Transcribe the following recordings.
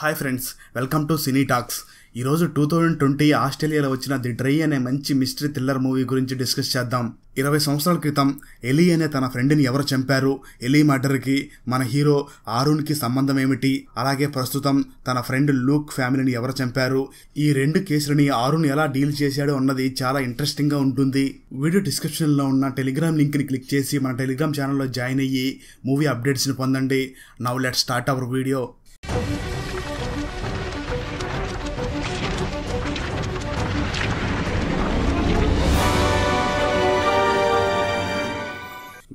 hi friends welcome to cine talks ఈరోజు two thousand twenty ఆస్ట్రేలియాలో వచ్చిన ది డ్రై అనే మంచి మిస్టరీ థ్రిల్లర్ మూవీ గురించి డిస్కస్ చేద్దాం ఇరవై సంవత్సరాల క్రితం ఎలీ అనే తన ఫ్రెండ్ని ఎవరు చంపారు ఎలీ మర్డర్కి మన హీరో ఆరుణ్కి సంబంధం ఏమిటి అలాగే ప్రస్తుతం తన ఫ్రెండ్ లూక్ ఫ్యామిలీని ఎవరు చంపారు ఈ రెండు కేసులని ఆరుణ్ ఎలా డీల్ చేశాడో అన్నది చాలా ఇంట్రెస్టింగ్గా ఉంటుంది వీడియో డిస్క్రిప్షన్లో ఉన్న టెలిగ్రామ్ లింక్ని క్లిక్ చేసి మన టెలిగ్రామ్ ఛానల్లో జాయిన్ అయ్యి మూవీ అప్డేట్స్ని పొందండి now let start our video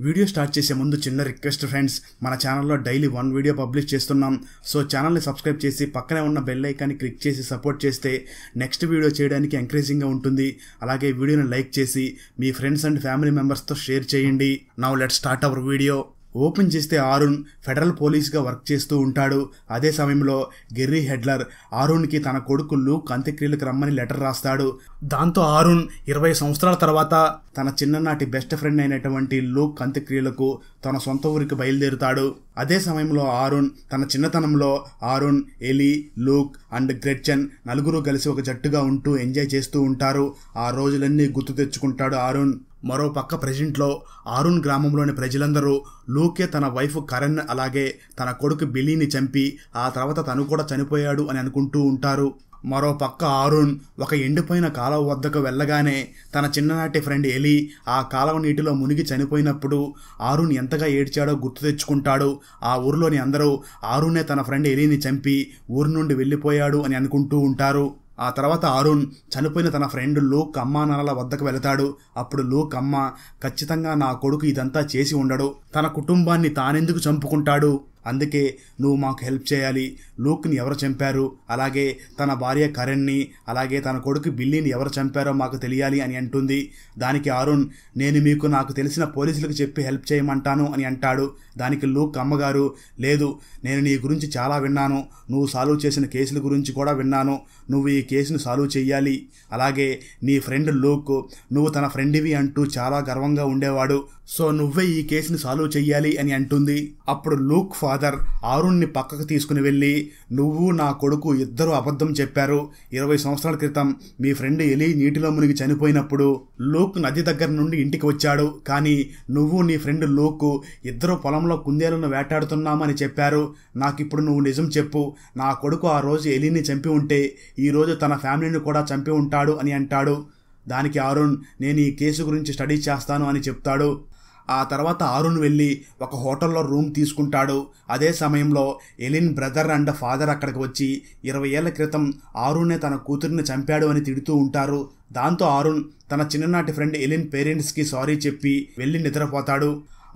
video start చేసే ముందు చిన్న రిక్వెస్ట్ ఫ్రెండ్స్ మన ఛానల్లో డైలీ వన్ వీడియో పబ్లిష్ చేస్తున్నాం సో ఛానల్ని సబ్స్క్రైబ్ చేసి పక్కనే ఉన్న బెల్ ఐకాన్ని క్లిక్ చేసి సపోర్ట్ చేస్తే నెక్స్ట్ వీడియో చేయడానికి ఎంకరేజింగ్గా ఉంటుంది అలాగే వీడియోని లైక్ చేసి మీ ఫ్రెండ్స్ అండ్ ఫ్యామిలీ మెంబర్స్తో షేర్ చేయండి now let start our video open చేస్తే ఆరుణ్ ఫెడరల్ పోలీస్గా వర్క్ చేస్తూ ఉంటాడు అదే సమయంలో గెర్రీ హెడ్లర్ ఆరుణ్కి తన కొడుకు లూక్ అంత్యక్రియలకు రమ్మని లెటర్ రాస్తాడు దాంతో ఆరుణ్ ఇరవై సంవత్సరాల తర్వాత తన చిన్ననాటి బెస్ట్ ఫ్రెండ్ అయినటువంటి లూక్ అంత్యక్రియలకు తన సొంత ఊరికి బయలుదేరుతాడు అదే సమయంలో ఆరుణ్ తన చిన్నతనంలో ఆరుణ్ ఎలి లూక్ అండ్ గ్రెడ్చన్ నలుగురు కలిసి ఒక జట్టుగా ఉంటూ ఎంజాయ్ చేస్తూ ఉంటారు ఆ రోజులన్నీ గుర్తు తెచ్చుకుంటాడు ఆరుణ్ మరోపక్క ప్రజెంట్లో ఆరున్ గ్రామంలోని ప్రజలందరూ లూకే తన వైఫ్ కరణ్ అలాగే తన కొడుకు బిల్లీని చంపి ఆ తర్వాత తను కూడా చనిపోయాడు అని అనుకుంటూ ఉంటారు మరో పక్క ఆరుణ్ ఒక ఎండిపోయిన కాలువ వద్దకు వెళ్ళగానే తన చిన్ననాటి ఫ్రెండ్ ఎలి ఆ కాలువ నీటిలో మునిగి చనిపోయినప్పుడు ఆరుణ్ ఎంతగా ఏడ్చాడో గుర్తు తెచ్చుకుంటాడు ఆ ఊరిలోని అందరూ ఆరుణే తన ఫ్రెండ్ ఎలిని చంపి ఊరి నుండి వెళ్ళిపోయాడు అని అనుకుంటూ ఉంటారు ఆ తర్వాత అరుణ్ చనిపోయిన తన ఫ్రెండ్ లూక్ అమ్మ నాన్నల వద్దకు వెళతాడు అప్పుడు లూక్ అమ్మ ఖచ్చితంగా నా కొడుకు ఇదంతా చేసి ఉండడు తన కుటుంబాన్ని తానెందుకు చంపుకుంటాడు అందుకే నువ్వు మాకు హెల్ప్ చేయాలి లూక్ని ఎవరు చంపారు అలాగే తన భార్య కరణ్ని అలాగే తన కొడుకు బిల్లీని ఎవరు చంపారో మాకు తెలియాలి అని అంటుంది దానికి అరుణ్ నేను మీకు నాకు తెలిసిన పోలీసులకు చెప్పి హెల్ప్ చేయమంటాను అని అంటాడు దానికి లూక్ అమ్మగారు లేదు నేను నీ గురించి చాలా విన్నాను నువ్వు సాల్వ్ చేసిన కేసుల గురించి కూడా విన్నాను నువ్వు ఈ కేసును సాల్వ్ చేయాలి అలాగే నీ ఫ్రెండ్ లూక్ నువ్వు తన ఫ్రెండ్వి అంటూ చాలా గర్వంగా ఉండేవాడు సో నువ్వే ఈ కేసుని సాల్వ్ చెయ్యాలి అని అంటుంది అప్పుడు లూక్ ఫాదర్ ఆరుణ్ణి పక్కకు తీసుకుని వెళ్ళి నువ్వు నా కొడుకు ఇద్దరు అబద్ధం చెప్పారు ఇరవై సంవత్సరాల క్రితం మీ ఫ్రెండ్ ఎలి నీటిలో మునిగి చనిపోయినప్పుడు లూక్ నది దగ్గర నుండి ఇంటికి వచ్చాడు కానీ నువ్వు నీ ఫ్రెండ్ లూక్ ఇద్దరు పొలంలో కుందేలను వేటాడుతున్నామని చెప్పారు నాకు ఇప్పుడు నువ్వు నిజం చెప్పు నా కొడుకు ఆ రోజు ఎలిని చంపి ఉంటే ఈరోజు తన ఫ్యామిలీని కూడా చంపి ఉంటాడు అని అంటాడు దానికి అరుణ్ నేను ఈ కేసు గురించి స్టడీ చేస్తాను అని చెప్తాడు ఆ తర్వాత అరుణ్ వెళ్ళి ఒక హోటల్లో రూమ్ తీసుకుంటాడు అదే సమయంలో ఎలిన్ బ్రదర్ అండ్ ఫాదర్ అక్కడికి వచ్చి ఇరవై ఏళ్ల క్రితం ఆరుణ్నే తన కూతురిని చంపాడు అని తిడుతూ ఉంటారు దాంతో అరుణ్ తన చిన్ననాటి ఫ్రెండ్ ఎలిన్ పేరెంట్స్కి సారీ చెప్పి వెళ్ళి నిద్రపోతాడు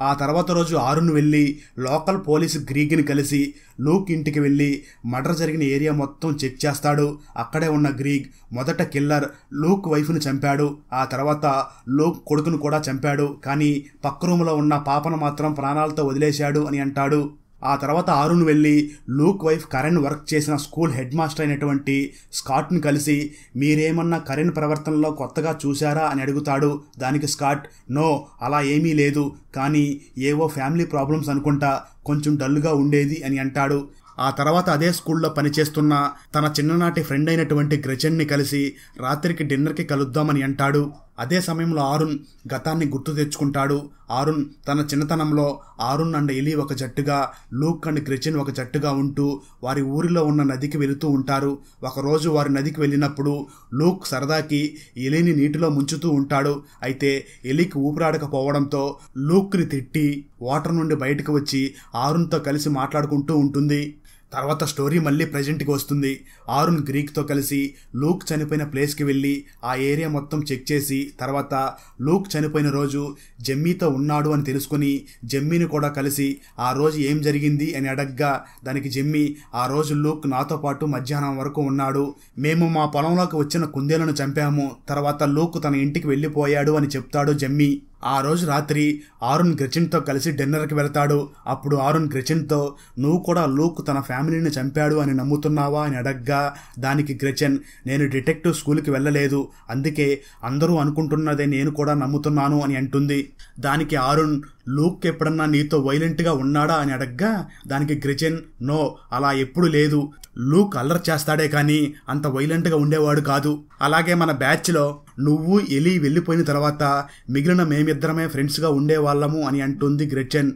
ఆ తర్వాత రోజు ఆరును వెళ్ళి లోకల్ పోలీస్ గ్రీక్ని కలిసి లూక్ ఇంటికి వెళ్ళి మర్డర్ జరిగిన ఏరియా మొత్తం చెక్ చేస్తాడు అక్కడే ఉన్న గ్రీగ్ మొదట కిల్లర్ లూక్ వైఫ్ను చంపాడు ఆ తర్వాత లూక్ కొడుకును కూడా చంపాడు కానీ పక్క రూమ్లో ఉన్న పాపను మాత్రం ప్రాణాలతో వదిలేశాడు అని అంటాడు ఆ తర్వాత అరుణ్ వెళ్ళి లూక్ వైఫ్ కరెన్ వర్క్ చేసిన స్కూల్ హెడ్ మాస్టర్ అయినటువంటి స్కాట్ని కలిసి మీరేమన్నా కరెన్ ప్రవర్తనలో కొత్తగా చూశారా అని అడుగుతాడు దానికి స్కాట్ నో అలా ఏమీ లేదు కానీ ఏవో ఫ్యామిలీ ప్రాబ్లమ్స్ అనుకుంటా కొంచెం డల్గా ఉండేది అని అంటాడు ఆ తర్వాత అదే స్కూల్లో పనిచేస్తున్న తన చిన్ననాటి ఫ్రెండ్ అయినటువంటి గ్రెచన్ని కలిసి రాత్రికి డిన్నర్కి కలుద్దామని అంటాడు అదే సమయంలో ఆరుణ్ గతాన్ని గుర్తు తెచ్చుకుంటాడు ఆరుణ్ తన చిన్నతనంలో ఆరుణ్ అండ్ ఎలి ఒక జట్టుగా లూక్ అండ్ క్రిచిన్ ఒక జట్టుగా ఉంటూ వారి ఊరిలో ఉన్న నదికి వెళుతూ ఉంటారు ఒకరోజు వారి నదికి వెళ్ళినప్పుడు లూక్ సరదాకి ఎలిని నీటిలో ముంచుతూ ఉంటాడు అయితే ఎలికి ఊపిరాడకపోవడంతో లూక్ని తిట్టి వాటర్ నుండి బయటకు వచ్చి ఆరుణ్తో కలిసి మాట్లాడుకుంటూ ఉంటుంది తర్వాత స్టోరీ మళ్ళీ ప్రజెంట్కి వస్తుంది ఆరున్ గ్రీక్తో కలిసి లూక్ చనిపోయిన ప్లేస్కి వెళ్ళి ఆ ఏరియా మొత్తం చెక్ చేసి తర్వాత లూక్ చనిపోయిన రోజు జమ్మీతో ఉన్నాడు అని తెలుసుకుని జమ్మీని కూడా కలిసి ఆ రోజు ఏం జరిగింది అని అడగ్గా దానికి జమ్మి ఆ రోజు లూక్ నాతో పాటు మధ్యాహ్నం వరకు ఉన్నాడు మేము మా పొలంలోకి వచ్చిన కుందేలను చంపాము తర్వాత లూక్ తన ఇంటికి వెళ్ళిపోయాడు అని చెప్తాడు జమ్మీ ఆ రోజు రాత్రి ఆరున్ గ్రెచిన్తో కలిసి డిన్నర్కి వెళ్తాడు అప్పుడు ఆరున్ గ్రెచిన్తో నువ్వు కూడా లూక్ తన ఫ్యామిలీని చంపాడు అని నమ్ముతున్నావా అని అడగ్గా దానికి గ్రెచెన్ నేను డిటెక్టివ్ స్కూల్కి వెళ్ళలేదు అందుకే అందరూ అనుకుంటున్నదే నేను కూడా నమ్ముతున్నాను అని అంటుంది దానికి ఆరుణ్ లూక్ ఎప్పుడన్నా నీతో వైలెంట్గా ఉన్నాడా అని అడగ్గా దానికి గ్రెచెన్ నో అలా ఎప్పుడు లేదు లూక్ అల్లర్ చేస్తాడే కానీ అంత వైలెంట్గా ఉండేవాడు కాదు అలాగే మన బ్యాచ్లో నువ్వు ఎలి వెళ్ళిపోయిన తర్వాత మిగిలిన మేమిద్దరమే ఫ్రెండ్స్గా ఉండేవాళ్ళము అని అంటుంది గ్రెచెన్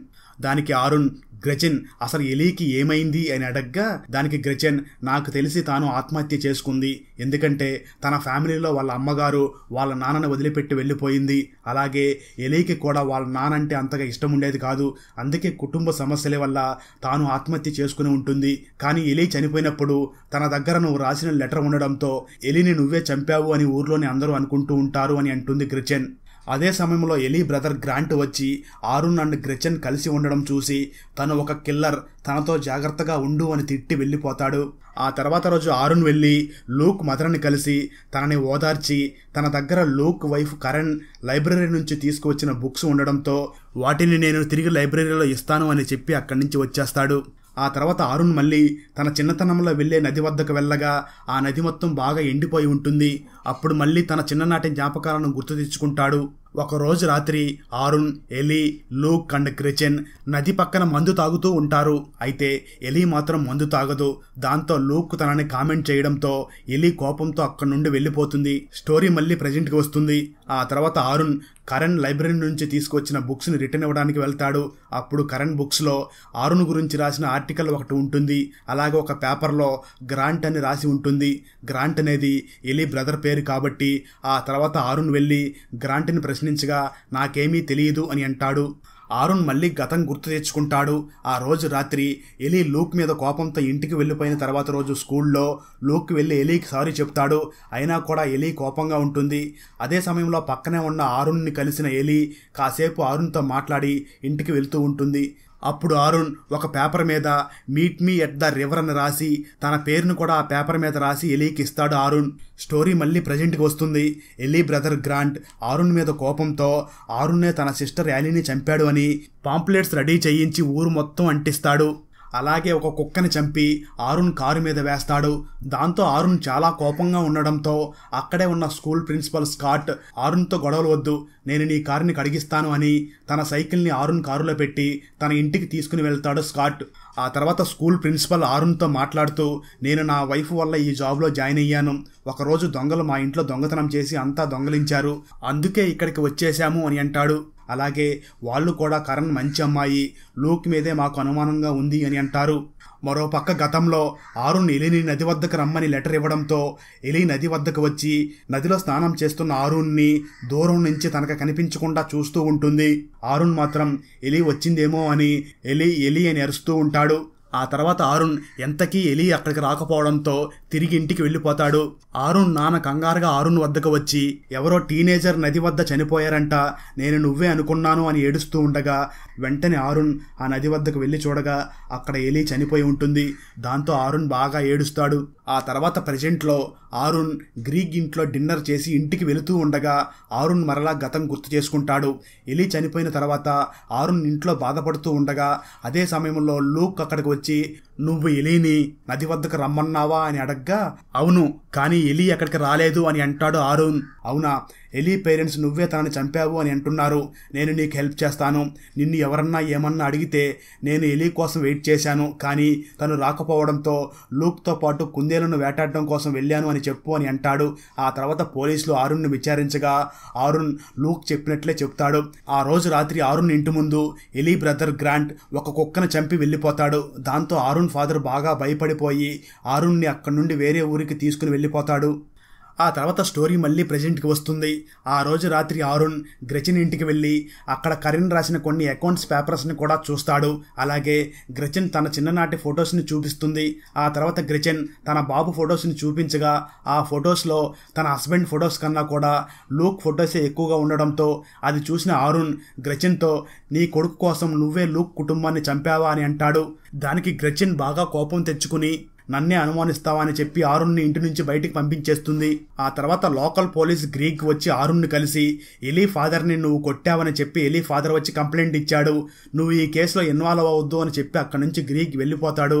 దానికి అరుణ్ గ్రెచెన్ అసలు ఎలీకి ఏమైంది అని అడగ్గా దానికి గ్రెచెన్ నాకు తెలిసి తాను ఆత్మహత్య చేసుకుంది ఎందుకంటే తన ఫ్యామిలీలో వాళ్ళ అమ్మగారు వాళ్ళ నాన్నను వదిలిపెట్టి వెళ్ళిపోయింది అలాగే ఎలీకి కూడా వాళ్ళ నాన్నంటే అంతగా ఇష్టం ఉండేది కాదు అందుకే కుటుంబ సమస్యల వల్ల తాను ఆత్మహత్య చేసుకుని ఉంటుంది కానీ ఎలీ చనిపోయినప్పుడు తన దగ్గర నువ్వు రాసిన లెటర్ ఉండడంతో ఎలీని నువ్వే చంపావు అని ఊర్లోని అందరూ అనుకుంటూ ఉంటారు అని అంటుంది గ్రిచెన్ అదే సమయంలో ఎలీ బ్రదర్ గ్రాంట్ వచ్చి ఆరుణ్ అండ్ గ్రెచన్ కలిసి ఉండడం చూసి తను ఒక కిల్లర్ తనతో జాగ్రత్తగా ఉండు అని తిట్టి వెళ్ళిపోతాడు ఆ తర్వాత రోజు ఆరుణ్ వెళ్ళి లూక్ మదర్ని కలిసి తనని ఓదార్చి తన దగ్గర లూక్ వైఫ్ కరణ్ లైబ్రరీ నుంచి తీసుకువచ్చిన బుక్స్ ఉండడంతో వాటిని నేను తిరిగి లైబ్రరీలో ఇస్తాను అని చెప్పి అక్కడి నుంచి వచ్చేస్తాడు ఆ తర్వాత అరుణ్ మళ్ళీ తన చిన్నతనంలో వెళ్ళే నది వద్దకు వెళ్ళగా ఆ నది మొత్తం బాగా ఎండిపోయి ఉంటుంది అప్పుడు మళ్ళీ తన చిన్ననాటి జ్ఞాపకాలను గుర్తు తెచ్చుకుంటాడు ఒకరోజు రాత్రి ఆరుణ్ ఎలి లూక్ అండ్ క్రిచెన్ నది పక్కన మందు తాగుతూ ఉంటారు అయితే ఎలి మాత్రం మందు తాగదు దాంతో లూక్ తనని కామెంట్ చేయడంతో ఎలి కోపంతో అక్కడి నుండి వెళ్ళిపోతుంది స్టోరీ మళ్ళీ ప్రజెంట్కి వస్తుంది ఆ తర్వాత ఆరుణ్ కరణ్ లైబ్రరీ నుంచి తీసుకొచ్చిన బుక్స్ని రిటర్న్ ఇవ్వడానికి వెళ్తాడు అప్పుడు కరణ్ బుక్స్లో అరుణ్ గురించి రాసిన ఆర్టికల్ ఒకటి ఉంటుంది అలాగే ఒక పేపర్లో గ్రాంట్ అని రాసి ఉంటుంది గ్రాంట్ అనేది ఎలీ బ్రదర్ పేరు కాబట్టి ఆ తర్వాత అరుణ్ వెళ్ళి గ్రాంట్ని ప్రశ్నించగా నాకేమీ తెలియదు అని అంటాడు అరుణ్ మళ్ళీ గతం గుర్తు తెచ్చుకుంటాడు ఆ రోజు రాత్రి ఎలీ లూక్ మీద కోపంతో ఇంటికి వెళ్ళిపోయిన తర్వాత రోజు స్కూల్లో లూక్ వెళ్ళి ఎలీకి సారీ చెప్తాడు అయినా కూడా ఎలీ కోపంగా ఉంటుంది అదే సమయంలో పక్కనే ఉన్న అరుణ్ని కలిసిన ఎలీ కాసేపు అరుణ్తో మాట్లాడి ఇంటికి వెళ్తూ ఉంటుంది అప్పుడు అరుణ్ ఒక పేపర్ మీద meet me at the river అని రాసి తన పేరును కూడా ఆ పేపర్ మీద రాసి ఎలీకి ఇస్తాడు అరుణ్ స్టోరీ మళ్ళీ ప్రజెంట్కి వస్తుంది ఎలీ బ్రదర్ గ్రాంట్ అరుణ్ మీద కోపంతో అరుణ్నే తన సిస్టర్ యాలీని చంపాడు అని పాంప్లెట్స్ రెడీ చేయించి ఊరు మొత్తం అంటిస్తాడు అలాగే ఒక కుక్కని చంపి ఆరుణ్ కారు మీద వేస్తాడు దాంతో ఆరుణ్ చాలా కోపంగా ఉండడంతో అక్కడే ఉన్న స్కూల్ ప్రిన్సిపల్ స్కాట్ ఆరుణ్తో గొడవలు వద్దు నేను నీ కారుని కడిగిస్తాను అని తన సైకిల్ని ఆరుణ్ కారులో పెట్టి తన ఇంటికి తీసుకుని వెళ్తాడు స్కాట్ ఆ తర్వాత స్కూల్ ప్రిన్సిపల్ ఆరుణ్తో మాట్లాడుతూ నేను నా వైఫ్ వల్ల ఈ జాబ్లో జాయిన్ అయ్యాను ఒకరోజు దొంగలు మా ఇంట్లో దొంగతనం చేసి అంతా దొంగలించారు అందుకే ఇక్కడికి వచ్చేశాము అని అంటాడు అలాగే వాళ్ళు కూడా కరణ్ మంచి అమ్మాయి లూక్ మీదే మాకు అనుమానంగా ఉంది అని అంటారు మరోపక్క గతంలో ఆరుణ్ ఎలిని నది వద్దకు రమ్మని లెటర్ ఇవ్వడంతో ఎలి నది వద్దకు వచ్చి నదిలో స్నానం చేస్తున్న ఆరుణ్ణి దూరం నుంచి తనకు కనిపించకుండా చూస్తూ ఉంటుంది ఆరుణ్ మాత్రం ఎలి వచ్చిందేమో అని ఎలి ఎలి అని అరుస్తూ ఉంటాడు ఆ తర్వాత అరుణ్ ఎంతకీ ఎలి అక్కడికి రాకపోవడంతో తిరిగి ఇంటికి వెళ్ళిపోతాడు ఆరుణ్ నాన్న కంగారుగా ఆరుణ్ వద్దకు వచ్చి ఎవరో టీనేజర్ నది వద్ద చనిపోయారంట నేను నువ్వే అనుకున్నాను అని ఏడుస్తూ ఉండగా వెంటనే ఆరుణ్ ఆ నది వద్దకు వెళ్ళి చూడగా అక్కడ ఎలి చనిపోయి ఉంటుంది దాంతో ఆరుణ్ బాగా ఏడుస్తాడు ఆ తర్వాత ప్రజెంట్లో ఆరుణ్ గ్రీక్ ఇంట్లో డిన్నర్ చేసి ఇంటికి వెళుతూ ఉండగా ఆరుణ్ మరలా గతం గుర్తు చేసుకుంటాడు ఎలి చనిపోయిన తర్వాత ఆరుణ్ ఇంట్లో బాధపడుతూ ఉండగా అదే సమయంలో లూక్ అక్కడికి వచ్చి నువ్వు ఎలీని నది వద్దకు రమ్మన్నావా అని అడగ్గా అవును కానీ ఎలీ అక్కడికి రాలేదు అని అంటాడు ఆరుణ్ అవునా ఎలీ పేరెంట్స్ నువ్వే తనని చంపావు అని అంటున్నారు నేను నీకు హెల్ప్ చేస్తాను నిన్ను ఎవరన్నా ఏమన్నా అడిగితే నేను ఎలీ కోసం వెయిట్ చేశాను కానీ తను రాకపోవడంతో లూక్తో పాటు కుందేలను వేటాడడం కోసం వెళ్ళాను అని చెప్పు అని అంటాడు ఆ తర్వాత పోలీసులు అరుణ్ను విచారించగా అరుణ్ లూక్ చెప్పినట్లే చెప్తాడు ఆ రోజు రాత్రి అరుణ్ ఇంటి ముందు ఎలీ బ్రదర్ గ్రాంట్ ఒక కుక్కను చంపి వెళ్ళిపోతాడు దాంతో అరుణ్ ఫాదర్ బాగా భయపడిపోయి అరుణ్ణి అక్కడి నుండి వేరే ఊరికి తీసుకుని వెళ్ళిపోతాడు ఆ తర్వాత స్టోరీ మళ్ళీ ప్రజెంట్కి వస్తుంది ఆ రోజు రాత్రి అరుణ్ గ్రచిన్ ఇంటికి వెళ్ళి అక్కడ కరీన్ రాసిన కొన్ని అకౌంట్స్ పేపర్స్ని కూడా చూస్తాడు అలాగే గ్రచిన్ తన చిన్ననాటి ఫొటోస్ని చూపిస్తుంది ఆ తర్వాత గ్రచిన్ తన బాబు ఫొటోస్ని చూపించగా ఆ ఫొటోస్లో తన హస్బెండ్ ఫొటోస్ కన్నా కూడా లూక్ ఫొటోసే ఎక్కువగా ఉండడంతో అది చూసిన అరుణ్ గ్రచిన్తో నీ కొడుకు కోసం నువ్వే లూక్ కుటుంబాన్ని చంపావా అని అంటాడు దానికి గ్రచిన్ బాగా కోపం తెచ్చుకుని నన్నే అనుమానిస్తావా అని చెప్పి ఆరుణ్ని ఇంటి నుంచి బయటికి పంపించేస్తుంది ఆ తర్వాత లోకల్ పోలీస్ గ్రీక్ వచ్చి ఆరుణ్ని కలిసి ఎలీ ఫాదర్ని నువ్వు కొట్టావని చెప్పి ఎలీ ఫాదర్ వచ్చి కంప్లైంట్ ఇచ్చాడు నువ్వు ఈ కేసులో ఇన్వాల్వ్ అవద్దు అని చెప్పి అక్కడి నుంచి గ్రీక్ వెళ్ళిపోతాడు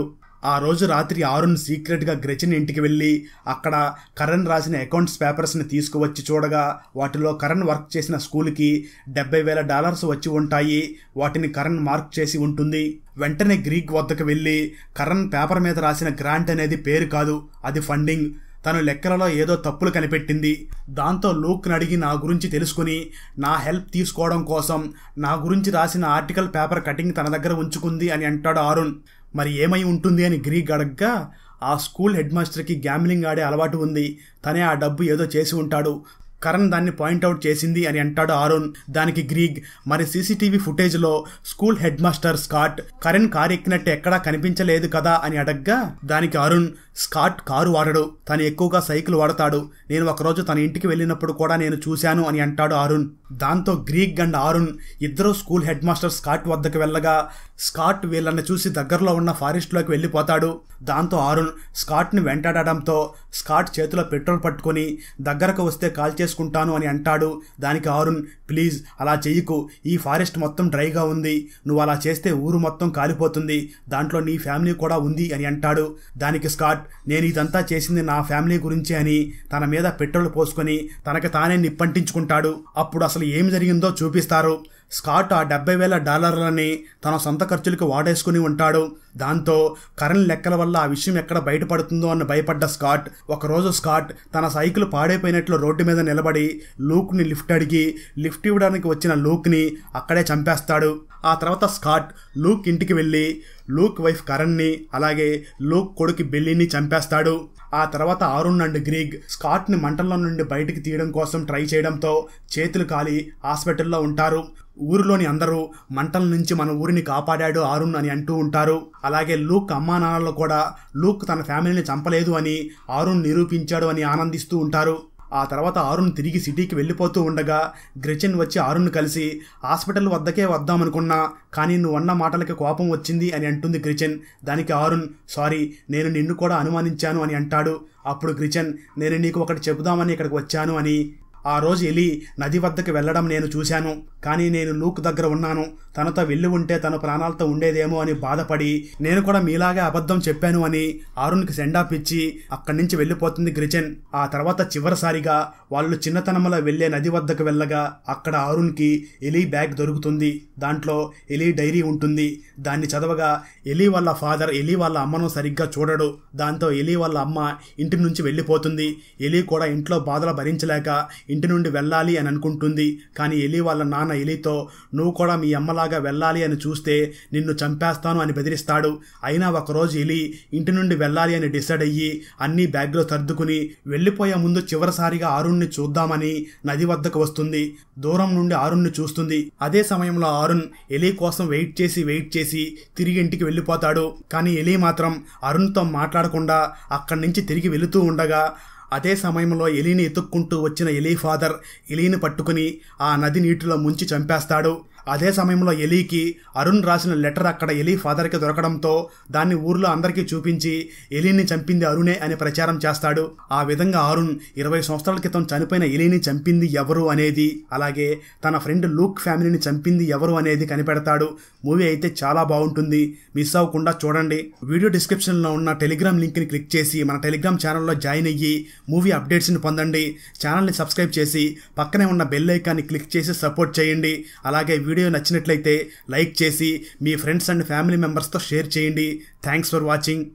ఆ రోజు రాత్రి అరుణ్ సీక్రెట్గా గ్రెచిన్ ఇంటికి వెళ్ళి అక్కడ కరణ్ రాసిన అకౌంట్స్ పేపర్స్ని తీసుకువచ్చి చూడగా వాటిలో కరణ్ వర్క్ చేసిన స్కూల్కి డెబ్బై వేల డాలర్స్ వచ్చి ఉంటాయి వాటిని కరణ్ మార్క్ చేసి ఉంటుంది వెంటనే గ్రీక్ వద్దకు వెళ్ళి కరణ్ పేపర్ మీద రాసిన గ్రాంట్ అనేది పేరు కాదు అది ఫండింగ్ తను లెక్కలలో ఏదో తప్పులు కనిపెట్టింది దాంతో లూక్ని అడిగి నా గురించి తెలుసుకుని నా హెల్ప్ తీసుకోవడం కోసం నా గురించి రాసిన ఆర్టికల్ పేపర్ కటింగ్ తన దగ్గర ఉంచుకుంది అని అంటాడు అరుణ్ మరి ఏమై ఉంటుంది అని గ్రీక్ అడగ్గా ఆ స్కూల్ హెడ్ మాస్టర్కి గ్యామ్లింగ్ ఆడే అలవాటు ఉంది తనే ఆ డబ్బు ఏదో చేసి ఉంటాడు కరణ్ దాన్ని పాయింట్అవుట్ చేసింది అని అంటాడు అరుణ్ దానికి గ్రీగ్ మరి సీసీటీవీ ఫుటేజ్లో school head master Scott Karen car ఎక్కినట్టు ఎక్కడా కనిపించలేదు కదా అని అడగ్గా దానికి అరుణ్ స్కాట్ కారు వాడడు తను ఎక్కువగా సైకిల్ వాడతాడు నేను ఒకరోజు తన ఇంటికి వెళ్ళినప్పుడు కూడా నేను చూశాను అని అంటాడు అరుణ్ దాంతో గ్రీక్ అండ్ ఆరున్ ఇద్దరు స్కూల్ హెడ్ మాస్టర్ స్కాట్ వద్దకు వెళ్ళగా స్కాట్ వీళ్ళని చూసి దగ్గరలో ఉన్న ఫారెస్ట్లోకి వెళ్ళిపోతాడు దాంతో ఆరున్ స్కాట్ని వెంటాడడంతో స్కాట్ చేతిలో పెట్రోల్ పట్టుకొని దగ్గరకు వస్తే కాల్ చేసుకుంటాను అని అంటాడు దానికి ఆరున్ ప్లీజ్ అలా చెయ్యకు ఈ ఫారెస్ట్ మొత్తం డ్రైగా ఉంది నువ్వు అలా చేస్తే ఊరు మొత్తం కాలిపోతుంది దాంట్లో నీ ఫ్యామిలీ కూడా ఉంది అని అంటాడు దానికి స్కాట్ నేను ఇదంతా చేసింది నా ఫ్యామిలీ గురించి అని తన మీద పెట్రోల్ పోసుకొని తనకి తానే నిప్పంటించుకుంటాడు అప్పుడు అసలు అసలు ఏమి జరిగిందో చూపిస్తారు స్కాట్ ఆ డెబ్బై వేల డాలర్లని తన సొంత ఖర్చులకు వాడేసుకుని ఉంటాడు దాంతో కరెంట్ లెక్కల వల్ల ఆ విషయం ఎక్కడ బయటపడుతుందో అని భయపడ్డ స్కాట్ ఒకరోజు స్కాట్ తన సైకిల్ పాడైపోయినట్లు రోడ్డు మీద నిలబడి లూక్ని లిఫ్ట్ అడిగి లిఫ్ట్ ఇవ్వడానికి వచ్చిన లూక్ని అక్కడే చంపేస్తాడు ఆ తర్వాత స్కాట్ లూక్ ఇంటికి వెళ్ళి లూక్ వైఫ్ కరణ్ని అలాగే లూక్ కొడుకు బెల్లిని చంపేస్తాడు ఆ తర్వాత ఆరుణ్ అండ్ గ్రీగ్ స్కాట్ని మంటల్లో నుండి బయటికి తీయడం కోసం ట్రై చేయడంతో చేతులు కాలి హాస్పిటల్లో ఉంటారు ఊరిలోని అందరూ మంటల నుంచి మన ఊరిని కాపాడాడు ఆరుణ్ అని అంటూ ఉంటారు అలాగే లూక్ అమ్మా నాన్నలు కూడా లూక్ తన ఫ్యామిలీని చంపలేదు అని ఆరుణ్ నిరూపించాడు అని ఆనందిస్తూ ఉంటారు ఆ తర్వాత అరుణ్ తిరిగి సిటీకి వెళ్ళిపోతూ ఉండగా గ్రెచెన్ వచ్చి అరుణ్ కలిసి హాస్పిటల్ వద్దకే వద్దామనుకున్నా కానీ నువ్వు అన్న మాటలకి కోపం వచ్చింది అని అంటుంది గ్రిచెన్ దానికి అరుణ్ సారీ నేను నిన్ను కూడా అనుమానించాను అని అంటాడు అప్పుడు గ్రిచెన్ నేను నీకు ఒకటి చెబుదామని ఇక్కడికి వచ్చాను అని ఆ రోజు ఎలి నది వద్దకు వెళ్ళడం నేను చూశాను కానీ నేను లూక్ దగ్గర ఉన్నాను తనతో వెళ్ళి ఉంటే తన ప్రాణాలతో ఉండేదేమో అని బాధపడి నేను కూడా మీలాగే అబద్ధం చెప్పాను అని అరుణ్కి సెండాప్ ఇచ్చి అక్కడి నుంచి వెళ్ళిపోతుంది గ్రిచెన్ ఆ తర్వాత చివరిసారిగా వాళ్ళు చిన్నతనంలో వెళ్లే నది వద్దకు వెళ్ళగా అక్కడ అరుణ్కి ఎలీ బ్యాగ్ దొరుకుతుంది దాంట్లో ఎలీ డైరీ ఉంటుంది దాన్ని చదవగా ఎలీ వాళ్ళ ఫాదర్ ఎలీ వాళ్ళ అమ్మను సరిగ్గా చూడడు దాంతో ఎలీ వాళ్ళ అమ్మ ఇంటి నుంచి వెళ్ళిపోతుంది ఎలీ కూడా ఇంట్లో బాధలు భరించలేక ఇంటి నుండి వెళ్ళాలి అని అనుకుంటుంది కానీ ఎలీ వాళ్ళ నాన్న ఎలీతో నువ్వు కూడా మీ అమ్మలా ఎలాగా వెళ్ళాలి అని చూస్తే నిన్ను చంపేస్తాను అని బెదిరిస్తాడు అయినా ఒకరోజు ఎలి ఇంటి నుండి వెళ్ళాలి అని డిసైడ్ అయ్యి అన్ని బ్యాగ్లో సర్దుకుని వెళ్ళిపోయే ముందు చివరిసారిగా ఆరుణ్ణి చూద్దామని నది వద్దకు వస్తుంది దూరం నుండి ఆరుణ్ణి చూస్తుంది అదే సమయంలో ఆరుణ్ ఎలి కోసం వెయిట్ చేసి వెయిట్ చేసి తిరిగి ఇంటికి వెళ్ళిపోతాడు కానీ ఎలి మాత్రం అరుణ్తో మాట్లాడకుండా అక్కడి నుంచి తిరిగి వెళుతూ ఉండగా అదే సమయంలో ఎలిని ఎత్తుక్కుంటూ వచ్చిన ఎలి ఫాదర్ ఎలిని పట్టుకుని ఆ నది నీటిలో ముంచి చంపేస్తాడు అదే సమయంలో ఎలీకి అరుణ్ రాసిన లెటర్ అక్కడ ఎలీ ఫాదర్కి దొరకడంతో దాన్ని ఊర్లో అందరికీ చూపించి ఎలీని చంపింది అరుణే అని ప్రచారం చేస్తాడు ఆ విధంగా అరుణ్ ఇరవై సంవత్సరాల క్రితం చనిపోయిన ఎలీని చంపింది ఎవరు అనేది అలాగే తన ఫ్రెండ్ లూక్ ఫ్యామిలీని చంపింది ఎవరు అనేది కనిపెడతాడు మూవీ అయితే చాలా బాగుంటుంది మిస్ అవ్వకుండా చూడండి వీడియో డిస్క్రిప్షన్లో ఉన్న టెలిగ్రామ్ లింక్ని క్లిక్ చేసి మన టెలిగ్రామ్ ఛానల్లో జాయిన్ అయ్యి మూవీ అప్డేట్స్ని పొందండి ఛానల్ని సబ్స్క్రైబ్ చేసి పక్కనే ఉన్న బెల్ ఐకాన్ని క్లిక్ చేసి సపోర్ట్ చేయండి అలాగే వీడియో వీడియో నచ్చినట్లయితే లైక్ చేసి మీ ఫ్రెండ్స్ అండ్ ఫ్యామిలీ మెంబర్స్తో షేర్ చేయండి థ్యాంక్స్ ఫర్ వాచింగ్